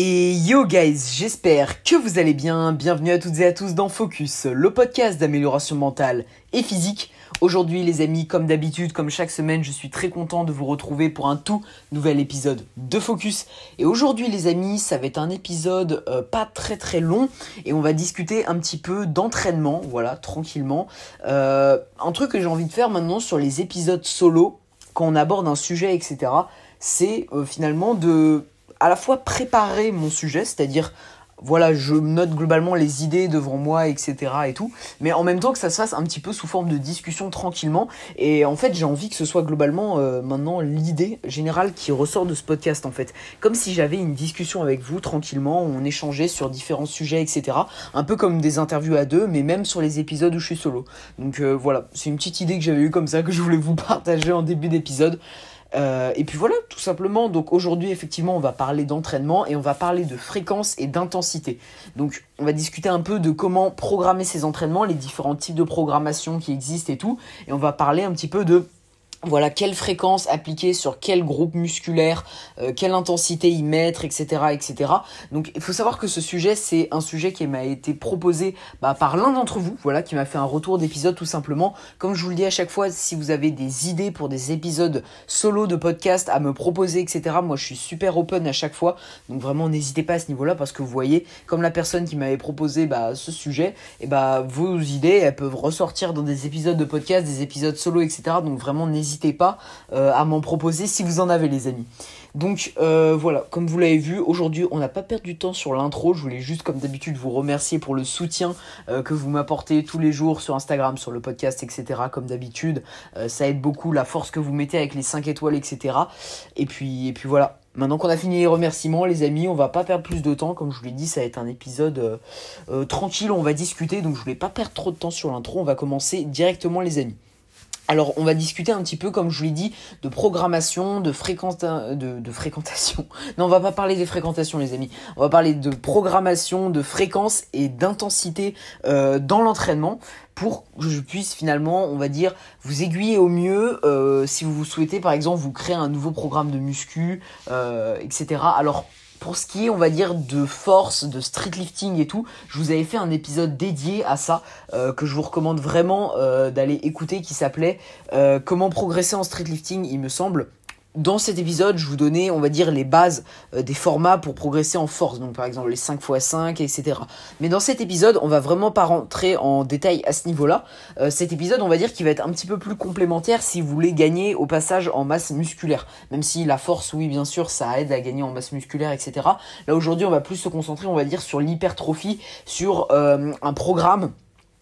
Et yo guys, j'espère que vous allez bien. Bienvenue à toutes et à tous dans Focus, le podcast d'amélioration mentale et physique. Aujourd'hui les amis, comme d'habitude, comme chaque semaine, je suis très content de vous retrouver pour un tout nouvel épisode de Focus. Et aujourd'hui les amis, ça va être un épisode euh, pas très très long et on va discuter un petit peu d'entraînement, voilà, tranquillement. Euh, un truc que j'ai envie de faire maintenant sur les épisodes solo, quand on aborde un sujet, etc., c'est euh, finalement de à la fois préparer mon sujet, c'est-à-dire voilà, je note globalement les idées devant moi, etc. et tout, mais en même temps que ça se fasse un petit peu sous forme de discussion tranquillement. Et en fait, j'ai envie que ce soit globalement euh, maintenant l'idée générale qui ressort de ce podcast, en fait. Comme si j'avais une discussion avec vous tranquillement, on échangeait sur différents sujets, etc. Un peu comme des interviews à deux, mais même sur les épisodes où je suis solo. Donc euh, voilà, c'est une petite idée que j'avais eue comme ça que je voulais vous partager en début d'épisode. Euh, et puis voilà, tout simplement. Donc aujourd'hui, effectivement, on va parler d'entraînement et on va parler de fréquence et d'intensité. Donc on va discuter un peu de comment programmer ces entraînements, les différents types de programmation qui existent et tout. Et on va parler un petit peu de voilà quelle fréquence appliquer sur quel groupe musculaire, euh, quelle intensité y mettre, etc., etc. Donc il faut savoir que ce sujet c'est un sujet qui m'a été proposé bah, par l'un d'entre vous, voilà, qui m'a fait un retour d'épisode tout simplement. Comme je vous le dis à chaque fois, si vous avez des idées pour des épisodes solo de podcast à me proposer, etc. Moi je suis super open à chaque fois, donc vraiment n'hésitez pas à ce niveau-là parce que vous voyez, comme la personne qui m'avait proposé bah, ce sujet, et bah vos idées elles peuvent ressortir dans des épisodes de podcast, des épisodes solo, etc. Donc vraiment n'hésitez n'hésitez pas euh, à m'en proposer si vous en avez les amis. Donc euh, voilà, comme vous l'avez vu, aujourd'hui on n'a pas perdu du temps sur l'intro, je voulais juste comme d'habitude vous remercier pour le soutien euh, que vous m'apportez tous les jours sur Instagram, sur le podcast, etc. Comme d'habitude, ça aide beaucoup la force que vous mettez avec les 5 étoiles, etc. Et puis, et puis voilà, Maintenant qu'on a fini les remerciements, les amis, on va pas perdre plus de temps. Comme je vous l'ai dit, ça va être un épisode tranquille, on va discuter. Donc je voulais pas perdre trop de temps sur l'intro. On va commencer directement, les amis. Alors, on va discuter un petit peu, comme je vous l'ai dit, de programmation, de, fréquence, de, fréquentation. Non, on va pas parler des fréquentations, les amis. On va parler de programmation, de fréquence et d'intensité euh, dans l'entraînement pour que je puisse finalement, on va dire, vous aiguiller au mieux euh, si vous souhaitez, par exemple, vous créer un nouveau programme de muscu, euh, etc. Alors, pour ce qui est, on va dire, de force, de street lifting et tout, je vous avais fait un épisode dédié à ça euh, que je vous recommande vraiment euh, d'aller écouter qui s'appelait euh, Comment progresser en street lifting, il me semble. Dans cet épisode, je vous donnais, on va dire, les bases euh, des formats pour progresser en force, donc par exemple les 5x5, etc. Mais dans cet épisode, on va vraiment pas rentrer en détail à ce niveau-là. Euh, cet épisode, on va dire qui va être un petit peu plus complémentaire si vous voulez gagner au passage en masse musculaire. Même si la force, oui, bien sûr, ça aide à gagner en masse musculaire, etc. Là, aujourd'hui, on va plus se concentrer, on va dire, sur l'hypertrophie, sur euh, un programme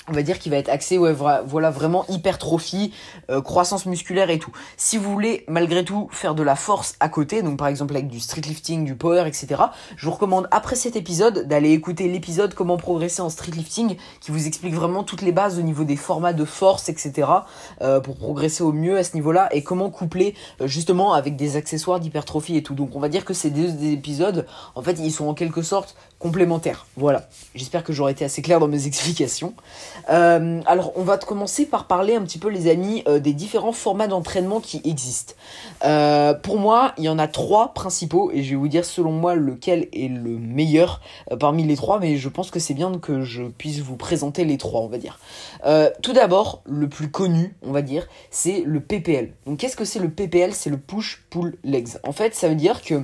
on va dire qu'il va être axé voilà vraiment hypertrophie, euh, croissance musculaire et tout. Si vous voulez malgré tout faire de la force à côté, donc par exemple avec du street lifting, du power, etc. Je vous recommande après cet épisode d'aller écouter l'épisode comment progresser en street lifting qui vous explique vraiment toutes les bases au niveau des formats de force, etc. Euh, pour progresser au mieux à ce niveau-là et comment coupler euh, justement avec des accessoires d'hypertrophie et tout. Donc on va dire que ces deux épisodes, en fait, ils sont en quelque sorte complémentaires. Voilà. J'espère que j'aurai été assez clair dans mes explications. Euh, alors, on va commencer par parler un petit peu, les amis, euh, des différents formats d'entraînement qui existent. Euh, pour moi, il y en a trois principaux et je vais vous dire selon moi lequel est le meilleur parmi les trois, mais je pense que c'est bien que je puisse vous présenter les trois, on va dire. tout d'abord, le plus connu, on va dire, c'est le PPL. Donc, qu'est-ce que c'est le PPL C'est le push-pull legs. En fait, ça veut dire que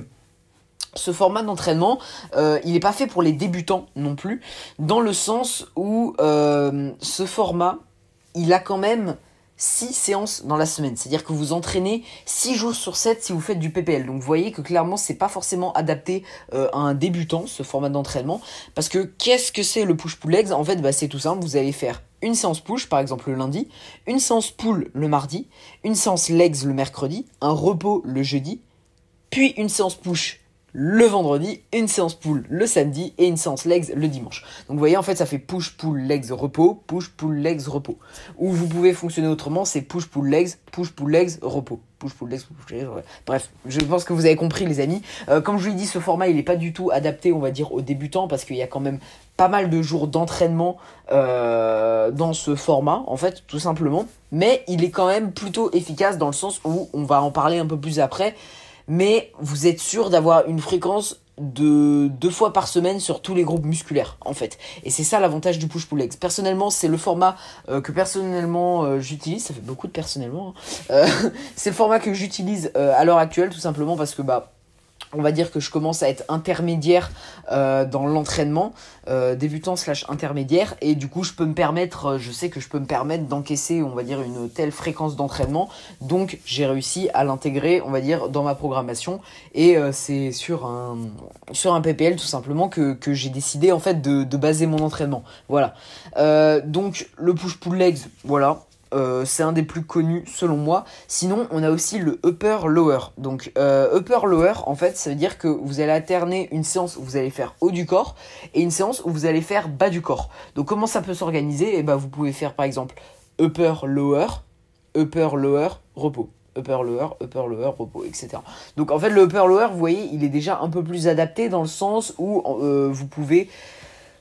ce format d'entraînement, euh, il n'est pas fait pour les débutants non plus, dans le sens où euh, ce format, il a quand même 6 séances dans la semaine. C'est-à-dire que vous entraînez 6 jours sur 7 si vous faites du PPL. Donc vous voyez que clairement, ce n'est pas forcément adapté euh, à un débutant, ce format d'entraînement. Parce que qu'est-ce que c'est le push-pull legs En fait, bah, c'est tout simple, vous allez faire une séance push, par exemple le lundi, une séance pull le mardi, une séance legs le mercredi, un repos le jeudi, puis une séance push le vendredi, une séance pull le samedi et une séance legs le dimanche. Donc vous voyez, en fait, ça fait push, pull, legs, repos, push, pull, legs, repos. Ou vous pouvez fonctionner autrement, c'est push, pull, legs, push, pull, legs, repos. Push, pull, legs, legs, Bref, je pense que vous avez compris, les amis. Euh, comme je vous l'ai dit, ce format, il n'est pas du tout adapté, on va dire, aux débutants parce qu'il y a quand même pas mal de jours d'entraînement euh, dans ce format, en fait, tout simplement. Mais il est quand même plutôt efficace dans le sens où on va en parler un peu plus après mais vous êtes sûr d'avoir une fréquence de deux fois par semaine sur tous les groupes musculaires en fait et c'est ça l'avantage du push pull legs personnellement c'est le format euh, que personnellement euh, j'utilise ça fait beaucoup de personnellement hein. euh, c'est le format que j'utilise à l'heure actuelle tout simplement parce que bah on va dire que je commence à être intermédiaire euh, dans l'entraînement, euh, débutant slash intermédiaire, et du coup je peux me permettre, euh, je sais que je peux me permettre d'encaisser, on va dire, une telle fréquence d'entraînement, donc j'ai réussi à l'intégrer, on va dire, dans ma programmation, et c'est sur un, sur un PPL tout simplement que, que j'ai décidé en fait de, de baser mon entraînement. Voilà. donc le push-pull legs, voilà, euh, c'est un des plus connus selon moi. Sinon, on a aussi le upper lower. Donc euh, upper lower, en fait, ça veut dire que vous allez alterner une séance où vous allez faire haut du corps et une séance où vous allez faire bas du corps. Donc comment ça peut s'organiser Et eh ben, vous pouvez faire par exemple upper lower, upper lower repos upper lower, upper lower, repos, etc. Donc en fait le upper lower, vous voyez, il est déjà un peu plus adapté dans le sens où euh, vous pouvez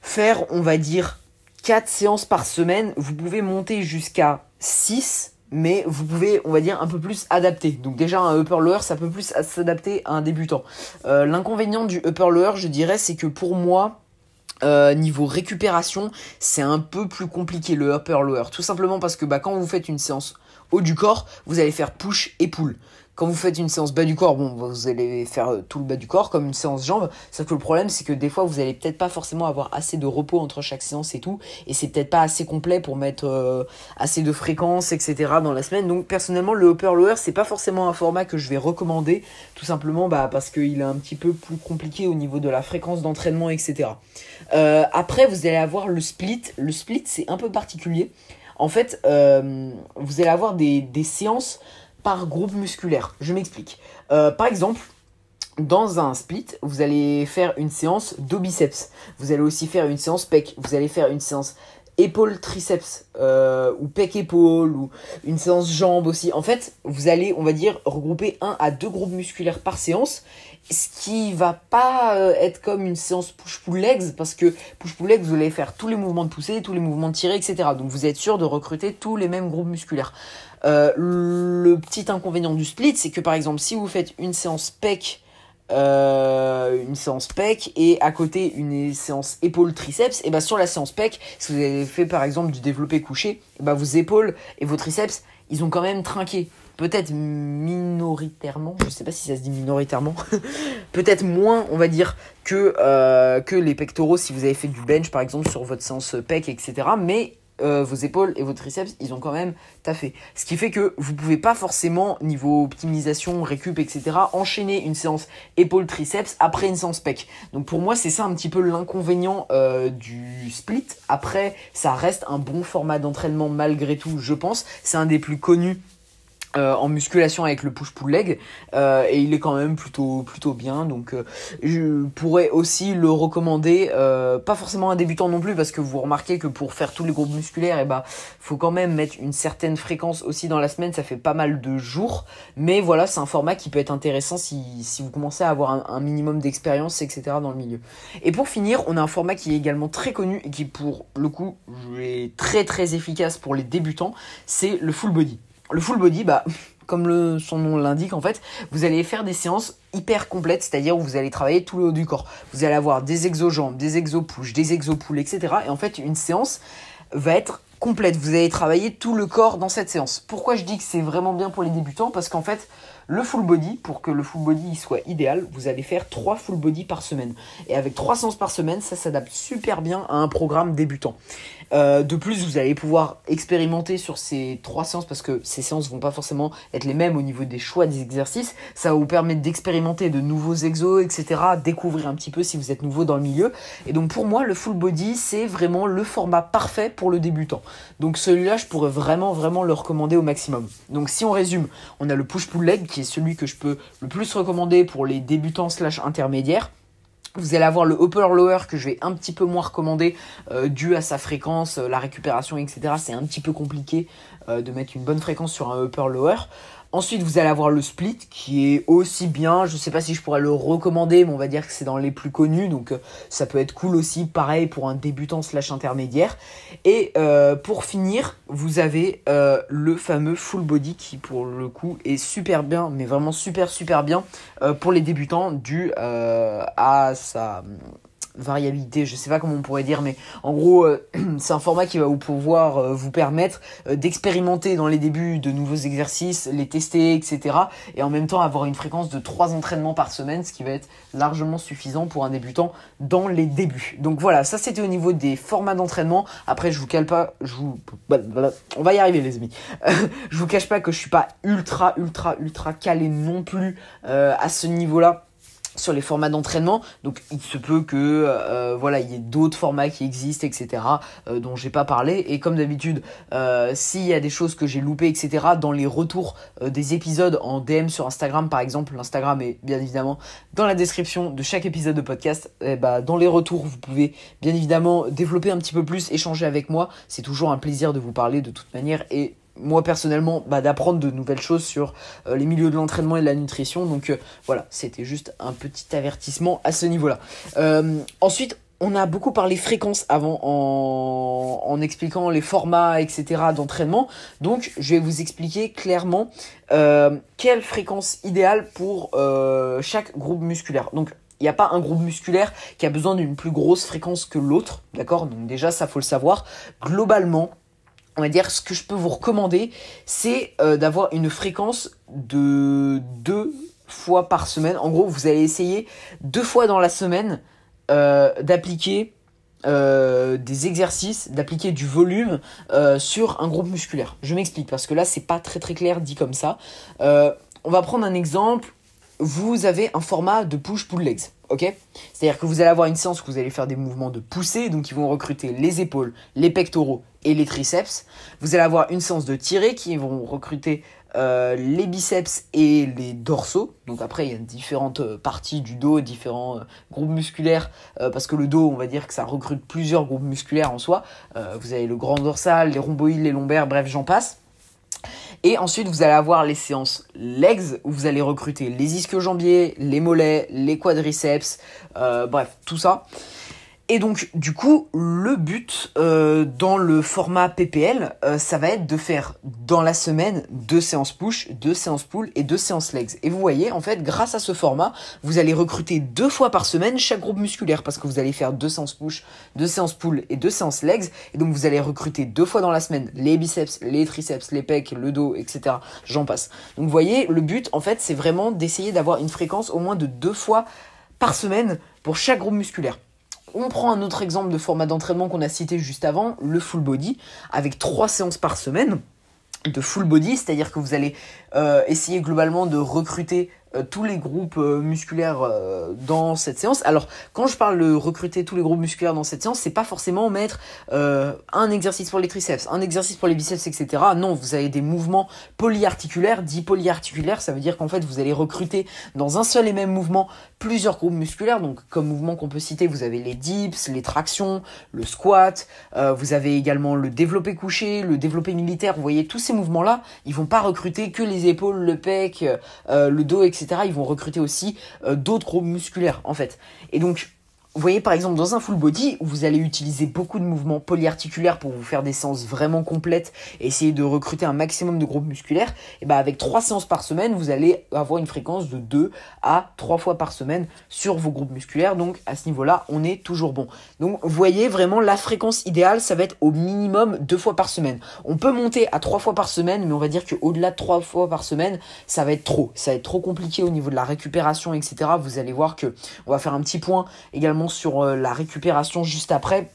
faire, on va dire, 4 séances par semaine, vous pouvez monter jusqu'à 6, mais vous pouvez, on va dire, un peu plus adapter. Donc déjà, un upper-lower, ça peut plus s'adapter à un débutant. Euh, l'inconvénient du upper-lower, je dirais, c'est que pour moi, euh, niveau récupération, c'est un peu plus compliqué le upper-lower. Tout simplement parce que bah, quand vous faites une séance haut du corps, vous allez faire push et pull quand vous faites une séance bas du corps, bon, vous allez faire euh, tout le bas du corps comme une séance jambes. Sauf que le problème, c'est que des fois, vous allez peut-être pas forcément avoir assez de repos entre chaque séance et tout. Et c'est peut-être pas assez complet pour mettre euh, assez de fréquences, etc. dans la semaine. Donc, personnellement, le upper lower, c'est pas forcément un format que je vais recommander. Tout simplement, bah, parce qu'il est un petit peu plus compliqué au niveau de la fréquence d'entraînement, etc. Euh, après, vous allez avoir le split. Le split, c'est un peu particulier. En fait, vous allez avoir des, des séances par groupe musculaire. Je m'explique. Euh, par exemple, dans un split, vous allez faire une séance dos biceps. Vous allez aussi faire une séance pec. Vous allez faire une séance épaule triceps euh, ou pec épaule ou une séance jambe aussi. En fait, vous allez, on va dire, regrouper un à deux groupes musculaires par séance, ce qui va pas euh, être comme une séance push pull legs parce que push pull legs vous allez faire tous les mouvements de poussée, tous les mouvements de tirer, etc. Donc vous êtes sûr de recruter tous les mêmes groupes musculaires. Euh, le petit inconvénient du split, c'est que par exemple, si vous faites une séance PEC, euh, une séance PEC et à côté une séance épaule triceps, et bah sur la séance PEC, si vous avez fait par exemple du développé couché, ben, vos épaules et vos triceps, ils ont quand même trinqué. Peut-être minoritairement, je sais pas si ça se dit minoritairement, peut-être moins, on va dire, que, euh, que les pectoraux si vous avez fait du bench par exemple sur votre séance PEC, etc. Mais euh, vos épaules et vos triceps, ils ont quand même taffé. Ce qui fait que vous ne pouvez pas forcément, niveau optimisation, récup, etc., enchaîner une séance épaules triceps après une séance pec. Donc pour moi, c'est ça un petit peu l'inconvénient euh, du split. Après, ça reste un bon format d'entraînement malgré tout, je pense. C'est un des plus connus euh, en musculation avec le push pull leg euh, et il est quand même plutôt plutôt bien donc euh, je pourrais aussi le recommander pas forcément à un débutant non plus parce que vous remarquez que pour faire tous les groupes musculaires et eh bah ben, faut quand même mettre une certaine fréquence aussi dans la semaine ça fait pas mal de jours mais voilà c'est un format qui peut être intéressant si, si vous commencez à avoir un minimum d'expérience etc dans le milieu et pour finir on a un format qui est également très connu et qui pour le coup est très très efficace pour les débutants c'est le full body le full body, bah, comme son nom l'indique, en fait, vous allez faire des séances hyper complètes, c'est-à-dire où vous allez travailler tout le haut du corps. Vous allez avoir des exo-jambes, des exopouches, des exo-poules, etc. Et en fait, une séance va être complète. Vous allez travailler tout le corps dans cette séance. Pourquoi je dis que c'est vraiment bien pour les débutants Parce qu'en fait, le full body, pour que le full body soit idéal, vous allez faire trois full body par semaine. Et avec trois séances par semaine, ça s'adapte super bien à un programme débutant. Euh, de plus, vous allez pouvoir expérimenter sur ces trois séances parce que ces séances vont pas forcément être les mêmes au niveau des choix des exercices. Ça va vous permettre d'expérimenter de nouveaux exos, etc. Découvrir un petit peu si vous êtes nouveau dans le milieu. Et donc pour moi, le full body, c'est vraiment le format parfait pour le débutant. Donc celui-là, je pourrais vraiment, vraiment le recommander au maximum. Donc si on résume, on a le push-pull leg qui est celui que je peux le plus recommander pour les débutants slash intermédiaires. Vous allez avoir le upper-lower que je vais un petit peu moins recommander euh, dû à sa fréquence, euh, la récupération, etc. C'est un petit peu compliqué euh, de mettre une bonne fréquence sur un upper-lower. Ensuite, vous allez avoir le Split qui est aussi bien. Je ne sais pas si je pourrais le recommander, mais on va dire que c'est dans les plus connus. Donc, euh, ça peut être cool aussi. Pareil pour un débutant slash intermédiaire. Et euh, pour finir, vous avez euh, le fameux Full Body qui, pour le coup, est super bien, mais vraiment super, super bien pour les débutants dû à sa variabilité, je sais pas comment on pourrait dire, mais en gros, euh, c'est un format qui va vous pouvoir euh, vous permettre euh, d'expérimenter dans les débuts de nouveaux exercices, les tester, etc. Et en même temps avoir une fréquence de trois entraînements par semaine, ce qui va être largement suffisant pour un débutant dans les débuts. Donc voilà, ça c'était au niveau des formats d'entraînement. Après, je vous cale pas, je vous... On va y arriver les amis. je vous cache pas que je suis pas ultra, ultra, ultra calé non plus à ce niveau-là sur les formats d'entraînement. Donc il se peut que euh, voilà, il y ait d'autres formats qui existent, etc. Euh, dont j'ai pas parlé. Et comme d'habitude, euh, s'il y a des choses que j'ai loupées, etc. Dans les retours des épisodes en DM sur Instagram, par exemple, l'Instagram est bien évidemment dans la description de chaque épisode de podcast. Eh bah, dans les retours, vous pouvez bien évidemment développer un petit peu plus, échanger avec moi. C'est toujours un plaisir de vous parler de toute manière et moi personnellement bah, d'apprendre de nouvelles choses sur euh, les milieux de l'entraînement et de la nutrition. Donc euh, voilà, c'était juste un petit avertissement à ce niveau-là. Euh, ensuite, on a beaucoup parlé fréquence avant en, en expliquant les formats, etc. d'entraînement. Donc je vais vous expliquer clairement quelle fréquence idéale pour chaque groupe musculaire. Donc il n'y a pas un groupe musculaire qui a besoin d'une plus grosse fréquence que l'autre, d'accord Donc déjà ça faut le savoir. Globalement, on va dire, ce que je peux vous recommander, c'est euh, d'avoir une fréquence de deux fois par semaine. En gros, vous allez essayer deux fois dans la semaine euh, d'appliquer euh, des exercices, d'appliquer du volume sur un groupe musculaire. Je m'explique parce que là, c'est pas très très clair dit comme ça. on va prendre un exemple. Vous avez un format de push-pull legs. ok C'est-à-dire que vous allez avoir une séance où vous allez faire des mouvements de poussée, donc ils vont recruter les épaules, les pectoraux, et les triceps. Vous allez avoir une séance de tirer qui vont recruter euh, les biceps et les dorsaux. Donc après, il y a différentes euh, parties du dos, différents euh, groupes musculaires, parce que le dos, on va dire que ça recrute plusieurs groupes musculaires en soi. vous avez le grand dorsal, les rhomboïdes, les lombaires, bref, j'en passe. Et ensuite, vous allez avoir les séances legs, où vous allez recruter les ischio-jambiers, les mollets, les quadriceps, bref, tout ça. Et donc, du coup, le but euh, dans le format PPL, euh, ça va être de faire dans la semaine deux séances push, deux séances pull et deux séances legs. Et vous voyez, en fait, grâce à ce format, vous allez recruter deux fois par semaine chaque groupe musculaire parce que vous allez faire deux séances push, deux séances pull et deux séances legs. Et donc, vous allez recruter deux fois dans la semaine les biceps, les triceps, les pecs, le dos, etc. J'en passe. Donc, vous voyez, le but, en fait, c'est vraiment d'essayer d'avoir une fréquence au moins de deux fois par semaine pour chaque groupe musculaire on prend un autre exemple de format d'entraînement qu'on a cité juste avant, le full body, avec trois séances par semaine de full body, c'est-à-dire que vous allez euh, essayer globalement de recruter euh, tous les groupes euh, musculaires euh, dans cette séance. Alors, quand je parle de recruter tous les groupes musculaires dans cette séance, c'est pas forcément mettre un exercice pour les triceps, un exercice pour les biceps, etc. Non, vous avez des mouvements polyarticulaires. Dit polyarticulaires ça veut dire qu'en fait, vous allez recruter dans un seul et même mouvement plusieurs groupes musculaires. Donc, comme mouvement qu'on peut citer, vous avez les dips, les tractions, le squat, vous avez également le développé couché, le développé militaire. Vous voyez, tous ces mouvements-là, ils vont pas recruter que les épaules, le pec, le dos, etc ils vont recruter aussi euh, d'autres groupes musculaires, en fait. Et donc, vous voyez par exemple dans un full body où vous allez utiliser beaucoup de mouvements polyarticulaires pour vous faire des séances vraiment complètes et essayer de recruter un maximum de groupes musculaires, et ben avec trois séances par semaine, vous allez avoir une fréquence de 2 à 3 fois par semaine sur vos groupes musculaires. Donc à ce niveau-là, on est toujours bon. Donc vous voyez vraiment la fréquence idéale, ça va être au minimum deux fois par semaine. On peut monter à trois fois par semaine, mais on va dire qu'au-delà de trois fois par semaine, ça va être trop. Ça va être trop compliqué au niveau de la récupération, etc. Vous allez voir que on va faire un petit point également sur euh, la récupération juste après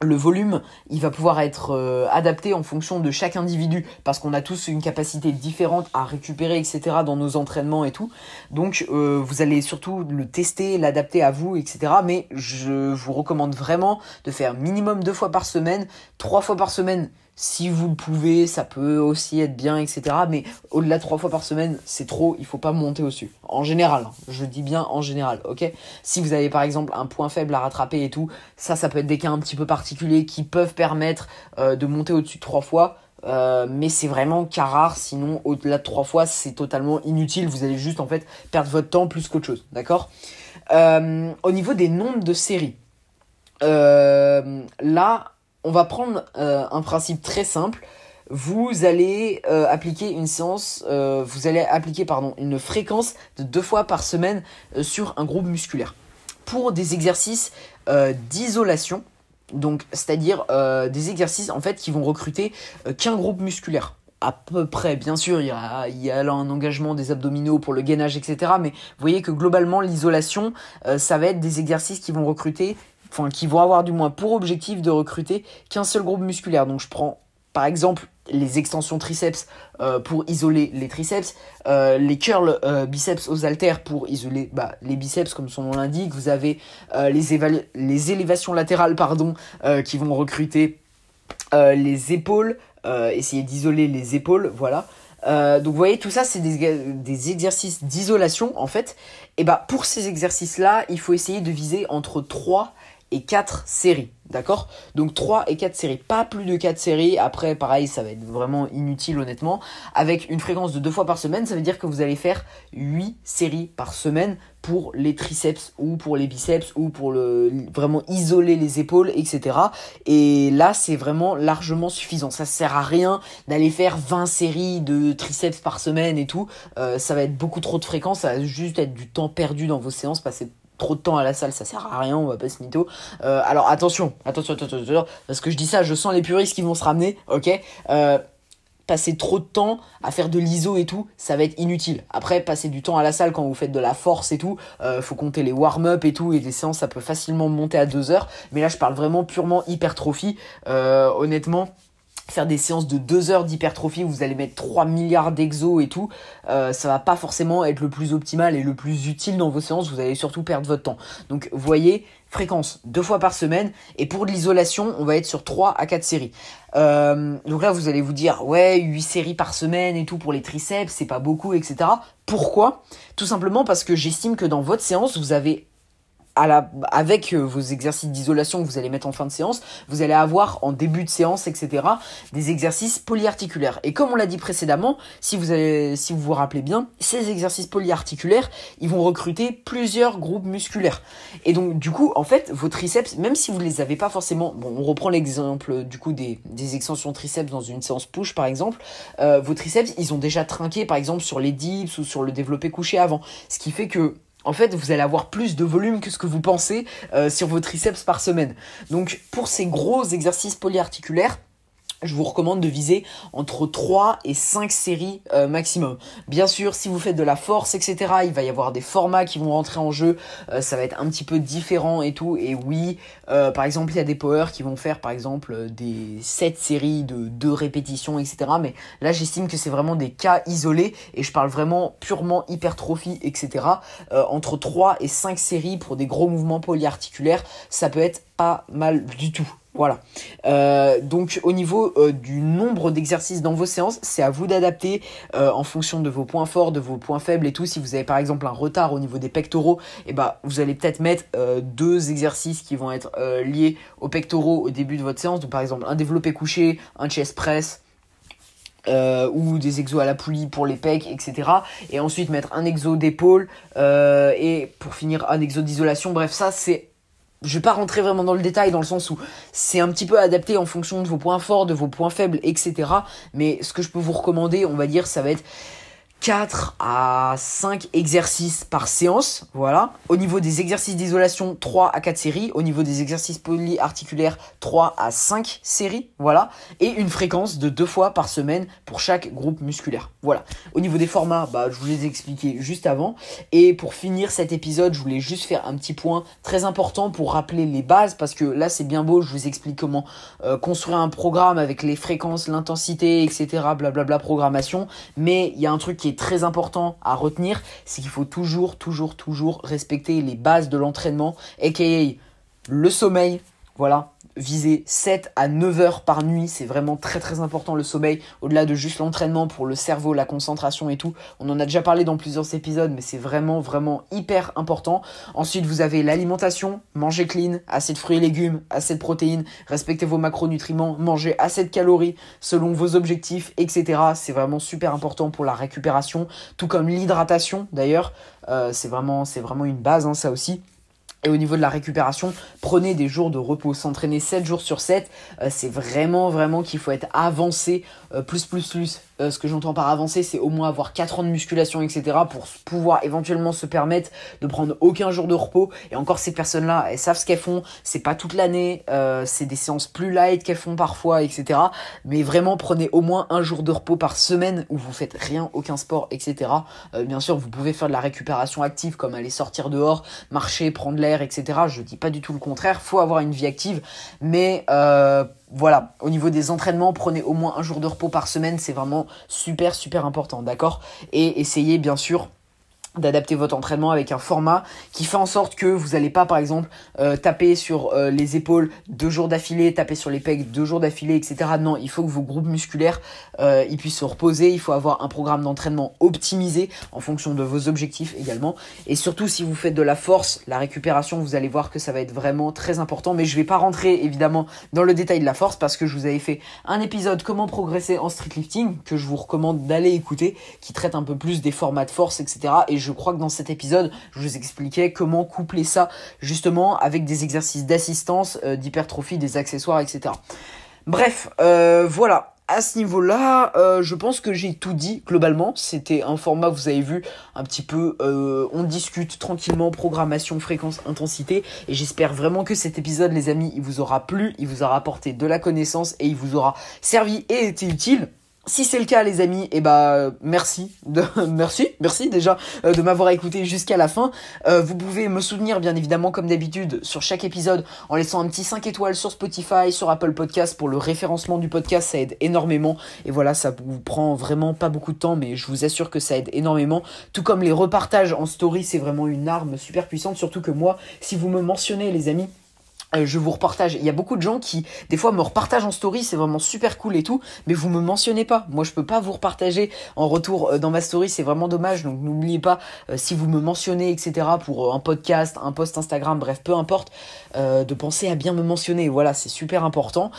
le volume, il va pouvoir être euh, adapté en fonction de chaque individu, parce qu'on a tous une capacité différente à récupérer, etc., dans nos entraînements et tout. Donc, euh, vous allez surtout le tester, l'adapter à vous, etc. Mais je vous recommande vraiment de faire minimum deux fois par semaine, trois fois par semaine si vous le pouvez, ça peut aussi être bien, etc. Mais au-delà de trois fois par semaine, c'est trop, il ne faut pas monter au-dessus. En général, hein. je dis bien en général, ok Si vous avez par exemple un point faible à rattraper et tout, ça, ça peut être des cas un petit peu particuliers qui peuvent permettre euh, de monter au-dessus de trois fois. Euh, mais c'est vraiment cas rare, sinon au-delà de trois fois, c'est totalement inutile. Vous allez juste en fait perdre votre temps plus qu'autre chose, d'accord euh, Au niveau des nombres de séries, là, on va prendre euh, un principe très simple. Vous allez euh, appliquer une séance, euh, vous allez appliquer pardon, une fréquence de deux fois par semaine sur un groupe musculaire pour des exercices d'isolation. Donc, c'est-à-dire des exercices en fait qui vont recruter qu'un groupe musculaire à peu près, bien sûr, il y a, un engagement des abdominaux pour le gainage, etc. Mais vous voyez que globalement, l'isolation, ça va être des exercices qui vont recruter qui vont avoir du moins pour objectif de recruter qu'un seul groupe musculaire. Donc je prends par exemple les extensions triceps euh, pour isoler les triceps, euh, les curls euh, biceps aux haltères pour isoler bah, les biceps comme son nom l'indique, vous avez les, les, élévations latérales pardon, qui vont recruter les épaules, essayer d'isoler les épaules, voilà. donc vous voyez tout ça c'est des, exercices d'isolation en fait et bah pour ces exercices là il faut essayer de viser entre 3 et 4 séries. D'accord Donc 3 et 4 séries, pas plus de 4 séries. Après, pareil, ça va être vraiment inutile honnêtement. Avec une fréquence de 2 fois par semaine, ça veut dire que vous allez faire 8 séries par semaine pour les triceps ou pour les biceps ou pour le, vraiment isoler les épaules, etc. Et là, c'est vraiment largement suffisant. Ça sert à rien d'aller faire 20 séries de triceps par semaine et tout. Euh, ça va être beaucoup trop de fréquence. ça va juste être du temps perdu dans vos séances, passer trop de temps à la salle, ça sert à rien, on va pas se mito. Euh, alors attention, attention, attention, parce que je dis ça, je sens les puristes qui vont se ramener, ok euh, passer trop de temps à faire de l'ISO et tout, ça va être inutile. Après, passer du temps à la salle quand vous faites de la force et tout, euh, faut compter les warm-up et tout, et les séances, ça peut facilement monter à deux heures. Mais là, je parle vraiment purement hypertrophie. honnêtement, faire des séances de 2 heures d'hypertrophie où vous allez mettre 3 milliards d'exos et tout, euh, ça va pas forcément être le plus optimal et le plus utile dans vos séances, vous allez surtout perdre votre temps. Donc voyez, fréquence deux fois par semaine et pour de l'isolation, on va être sur 3 à 4 séries. Euh, donc là vous allez vous dire ouais 8 séries par semaine et tout pour les triceps, c'est pas beaucoup, etc. Pourquoi Tout simplement parce que j'estime que dans votre séance, vous avez avec euh, vos exercices d'isolation que vous allez mettre en fin de séance, vous allez avoir en début de séance, etc., des exercices polyarticulaires. Et comme on l'a dit précédemment, si vous, vous rappelez bien, ces exercices polyarticulaires, ils vont recruter plusieurs groupes musculaires. Et donc, du coup, en fait, vos triceps, même si vous ne les avez pas forcément, bon, on reprend l'exemple euh, du coup des, extensions triceps dans une séance push, par exemple, euh, vos triceps, ils ont déjà trinqué, par exemple, sur les dips ou sur le développé couché avant. Ce qui fait que en fait, vous allez avoir plus de volume que ce que vous pensez euh, sur vos triceps par semaine. Donc, pour ces gros exercices polyarticulaires, je vous recommande de viser entre 3 et 5 séries euh, maximum. Bien sûr, si vous faites de la force, etc., il va y avoir des formats qui vont rentrer en jeu, euh, ça va être un petit peu différent et tout, et oui, euh, par exemple, il y a des power qui vont faire, par exemple, des 7 séries de 2 répétitions, etc., mais là, j'estime que c'est vraiment des cas isolés, et je parle vraiment purement hypertrophie, etc., entre 3 et 5 séries pour des gros mouvements polyarticulaires, ça peut être pas mal du tout. Voilà. Euh, donc au niveau euh, du nombre d'exercices dans vos séances, c'est à vous d'adapter euh, en fonction de vos points forts, de vos points faibles et tout. Si vous avez par exemple un retard au niveau des pectoraux, et eh bah ben, vous allez peut-être mettre deux exercices qui vont être liés aux pectoraux au début de votre séance. Donc par exemple un développé couché, un chest press. ou des exos à la poulie pour les pecs, etc. Et ensuite mettre un exo d'épaule et pour finir un exo d'isolation. Bref, ça c'est je vais pas rentrer vraiment dans le détail dans le sens où c'est un petit peu adapté en fonction de vos points forts, de vos points faibles, etc. Mais ce que je peux vous recommander, on va dire, ça va être 4 à 5 exercices par séance, voilà. Au niveau des exercices d'isolation, 3 à 4 séries. Au niveau des exercices polyarticulaires, 3 à 5 séries, voilà. Et une fréquence de 2 fois par semaine pour chaque groupe musculaire, voilà. Au niveau des formats, bah, je vous les ai expliqués juste avant. Et pour finir cet épisode, je voulais juste faire un petit point très important pour rappeler les bases, parce que là, c'est bien beau, je vous explique comment euh, construire un programme avec les fréquences, l'intensité, etc., blablabla, programmation. Mais il y a un truc qui très important à retenir, c'est qu'il faut toujours, toujours, toujours respecter les bases de l'entraînement, aka le sommeil, voilà, viser 7 à 9 heures par nuit, c'est vraiment très très important le sommeil, au-delà de juste l'entraînement pour le cerveau, la concentration et tout. On en a déjà parlé dans plusieurs épisodes, mais c'est vraiment vraiment hyper important. Ensuite, vous avez l'alimentation, mangez clean, assez de fruits et légumes, assez de protéines, respectez vos macronutriments, mangez assez de calories selon vos objectifs, etc. C'est vraiment super important pour la récupération, tout comme l'hydratation d'ailleurs. Euh, c'est vraiment, vraiment une base, hein, ça aussi. Et au niveau de la récupération, prenez des jours de repos. S'entraîner 7 jours sur 7, euh, c'est vraiment, vraiment qu'il faut être avancé, euh, plus, plus, plus. Euh, ce que j'entends par avancé, c'est au moins avoir 4 ans de musculation, etc. pour pouvoir éventuellement se permettre de prendre aucun jour de repos. Et encore, ces personnes-là, elles savent ce qu'elles font. C'est pas toute l'année, c'est des séances plus light qu'elles font parfois, etc. Mais vraiment, prenez au moins un jour de repos par semaine où vous faites rien, aucun sport, etc. bien sûr, vous pouvez faire de la récupération active, comme aller sortir dehors, marcher, prendre l'air etc. Je dis pas du tout le contraire, faut avoir une vie active, mais euh, voilà, au niveau des entraînements, prenez au moins un jour de repos par semaine, c'est vraiment super super important, d'accord Et essayez bien sûr d'adapter votre entraînement avec un format qui fait en sorte que vous n'allez pas par exemple euh, taper sur euh, les épaules deux jours d'affilée, taper sur les pecs deux jours d'affilée, etc. Non, il faut que vos groupes musculaires euh, puissent se reposer, il faut avoir un programme d'entraînement optimisé en fonction de vos objectifs également. Et surtout si vous faites de la force, la récupération, vous allez voir que ça va être vraiment très important. Mais je ne vais pas rentrer évidemment dans le détail de la force parce que je vous avais fait un épisode comment progresser en streetlifting que je vous recommande d'aller écouter qui traite un peu plus des formats de force, etc et je crois que dans cet épisode, je vous expliquais comment coupler ça justement avec des exercices d'assistance, euh, d'hypertrophie, des accessoires, etc. Bref, euh, voilà. À ce niveau-là, euh, je pense que j'ai tout dit globalement. C'était un format, vous avez vu, un petit peu, on discute tranquillement, programmation, fréquence, intensité. Et j'espère vraiment que cet épisode, les amis, il vous aura plu, il vous aura apporté de la connaissance et il vous aura servi et été utile. Si c'est le cas, les amis, et eh ben, euh, merci, de, merci, merci déjà euh, de m'avoir écouté jusqu'à la fin. Euh, vous pouvez me soutenir bien évidemment comme d'habitude sur chaque épisode en laissant un petit 5 étoiles sur Spotify, sur Apple Podcast pour le référencement du podcast, ça aide énormément. Et voilà, ça vous prend vraiment pas beaucoup de temps, mais je vous assure que ça aide énormément. Tout comme les repartages en story, c'est vraiment une arme super puissante, surtout que moi, si vous me mentionnez les amis, euh, je vous repartage. Il y a beaucoup de gens qui, des fois, me repartagent en story, c'est vraiment super cool et tout, mais vous me mentionnez pas. Moi, je peux pas vous repartager en retour euh, dans ma story, c'est vraiment dommage. Donc, n'oubliez pas, euh, si vous me mentionnez, etc., pour un podcast, un post Instagram, bref, peu importe, euh, de penser à bien me mentionner. Voilà, c'est super important.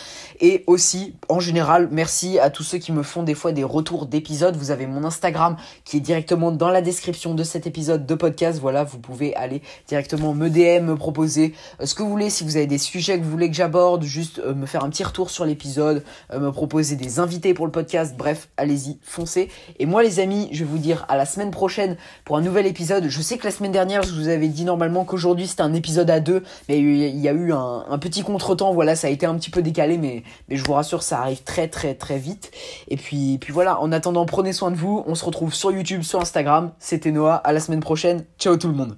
Et aussi, en général, merci à tous ceux qui me font des fois des retours d'épisodes. Vous avez mon Instagram qui est directement dans la description de cet épisode de podcast. Voilà, vous pouvez aller directement me DM, me proposer euh, ce que vous voulez. Si vous avez des sujets que vous voulez que j'aborde, juste euh, me faire un petit retour sur l'épisode, me proposer des invités pour le podcast. Bref, allez-y, foncez. Et moi, les amis, je vais vous dire à la semaine prochaine pour un nouvel épisode. Je sais que la semaine dernière, je vous avais dit normalement qu'aujourd'hui c'était un épisode à deux, mais il il y a eu un, un petit contretemps, voilà, ça a été un petit peu décalé, mais, je vous rassure, ça arrive très très très vite. Et puis, puis voilà, en attendant, prenez soin de vous, on se retrouve sur YouTube, sur Instagram. C'était Noah, à la semaine prochaine, ciao tout le monde.